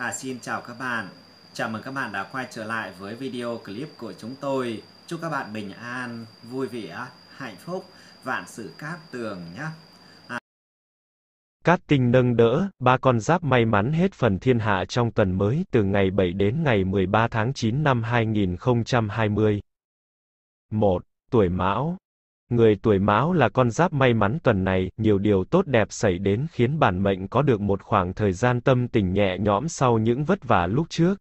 À, xin chào các bạn. Chào mừng các bạn đã quay trở lại với video clip của chúng tôi. Chúc các bạn bình an, vui vẻ, hạnh phúc, vạn sự cát tường nhé. À... Cát tinh nâng đỡ, ba con giáp may mắn hết phần thiên hạ trong tuần mới từ ngày 7 đến ngày 13 tháng 9 năm 2020. 1. Tuổi Mão Người tuổi mão là con giáp may mắn tuần này, nhiều điều tốt đẹp xảy đến khiến bản mệnh có được một khoảng thời gian tâm tình nhẹ nhõm sau những vất vả lúc trước.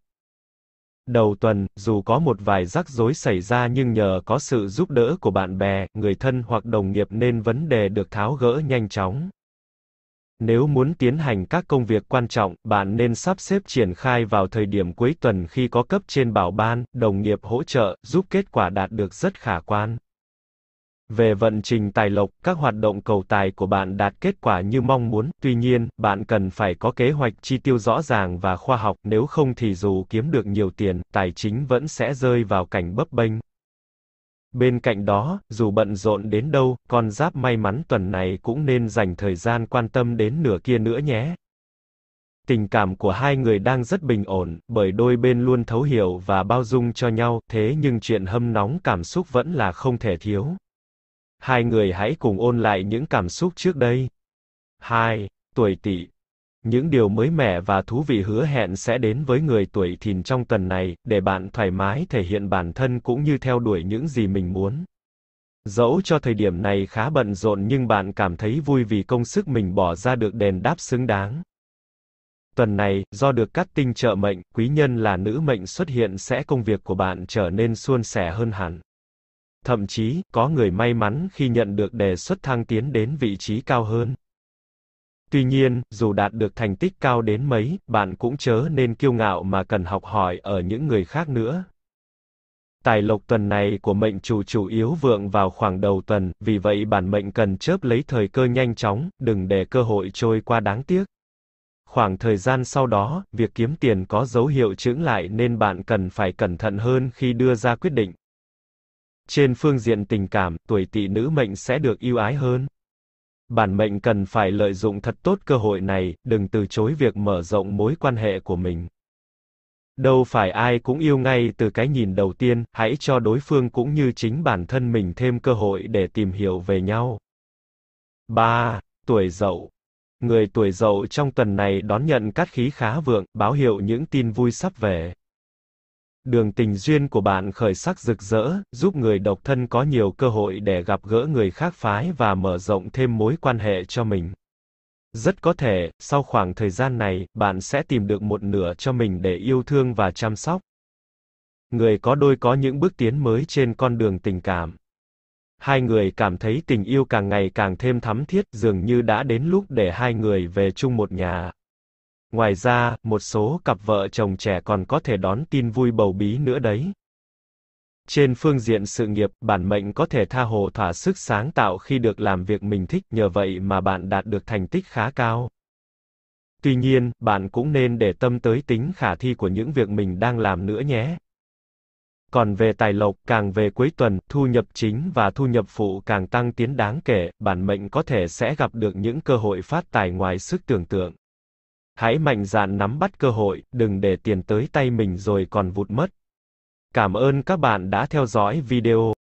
Đầu tuần, dù có một vài rắc rối xảy ra nhưng nhờ có sự giúp đỡ của bạn bè, người thân hoặc đồng nghiệp nên vấn đề được tháo gỡ nhanh chóng. Nếu muốn tiến hành các công việc quan trọng, bạn nên sắp xếp triển khai vào thời điểm cuối tuần khi có cấp trên bảo ban, đồng nghiệp hỗ trợ, giúp kết quả đạt được rất khả quan. Về vận trình tài lộc, các hoạt động cầu tài của bạn đạt kết quả như mong muốn, tuy nhiên, bạn cần phải có kế hoạch chi tiêu rõ ràng và khoa học, nếu không thì dù kiếm được nhiều tiền, tài chính vẫn sẽ rơi vào cảnh bấp bênh. Bên cạnh đó, dù bận rộn đến đâu, con giáp may mắn tuần này cũng nên dành thời gian quan tâm đến nửa kia nữa nhé. Tình cảm của hai người đang rất bình ổn, bởi đôi bên luôn thấu hiểu và bao dung cho nhau, thế nhưng chuyện hâm nóng cảm xúc vẫn là không thể thiếu hai người hãy cùng ôn lại những cảm xúc trước đây. 2. Tuổi Tỵ. Những điều mới mẻ và thú vị hứa hẹn sẽ đến với người tuổi Thìn trong tuần này, để bạn thoải mái thể hiện bản thân cũng như theo đuổi những gì mình muốn. Dẫu cho thời điểm này khá bận rộn nhưng bạn cảm thấy vui vì công sức mình bỏ ra được đền đáp xứng đáng. Tuần này, do được các tinh trợ mệnh, quý nhân là nữ mệnh xuất hiện sẽ công việc của bạn trở nên suôn sẻ hơn hẳn thậm chí có người may mắn khi nhận được đề xuất thăng tiến đến vị trí cao hơn. Tuy nhiên, dù đạt được thành tích cao đến mấy, bạn cũng chớ nên kiêu ngạo mà cần học hỏi ở những người khác nữa. Tài lộc tuần này của mệnh chủ chủ yếu vượng vào khoảng đầu tuần, vì vậy bản mệnh cần chớp lấy thời cơ nhanh chóng, đừng để cơ hội trôi qua đáng tiếc. Khoảng thời gian sau đó, việc kiếm tiền có dấu hiệu chững lại nên bạn cần phải cẩn thận hơn khi đưa ra quyết định. Trên phương diện tình cảm, tuổi tỵ nữ mệnh sẽ được yêu ái hơn. Bản mệnh cần phải lợi dụng thật tốt cơ hội này, đừng từ chối việc mở rộng mối quan hệ của mình. Đâu phải ai cũng yêu ngay từ cái nhìn đầu tiên, hãy cho đối phương cũng như chính bản thân mình thêm cơ hội để tìm hiểu về nhau. 3. Tuổi Dậu Người tuổi Dậu trong tuần này đón nhận cát khí khá vượng, báo hiệu những tin vui sắp về. Đường tình duyên của bạn khởi sắc rực rỡ, giúp người độc thân có nhiều cơ hội để gặp gỡ người khác phái và mở rộng thêm mối quan hệ cho mình. Rất có thể, sau khoảng thời gian này, bạn sẽ tìm được một nửa cho mình để yêu thương và chăm sóc. Người có đôi có những bước tiến mới trên con đường tình cảm. Hai người cảm thấy tình yêu càng ngày càng thêm thắm thiết, dường như đã đến lúc để hai người về chung một nhà. Ngoài ra, một số cặp vợ chồng trẻ còn có thể đón tin vui bầu bí nữa đấy. Trên phương diện sự nghiệp, bản mệnh có thể tha hồ thỏa sức sáng tạo khi được làm việc mình thích, nhờ vậy mà bạn đạt được thành tích khá cao. Tuy nhiên, bạn cũng nên để tâm tới tính khả thi của những việc mình đang làm nữa nhé. Còn về tài lộc, càng về cuối tuần, thu nhập chính và thu nhập phụ càng tăng tiến đáng kể, bản mệnh có thể sẽ gặp được những cơ hội phát tài ngoài sức tưởng tượng. Hãy mạnh dạn nắm bắt cơ hội, đừng để tiền tới tay mình rồi còn vụt mất. Cảm ơn các bạn đã theo dõi video.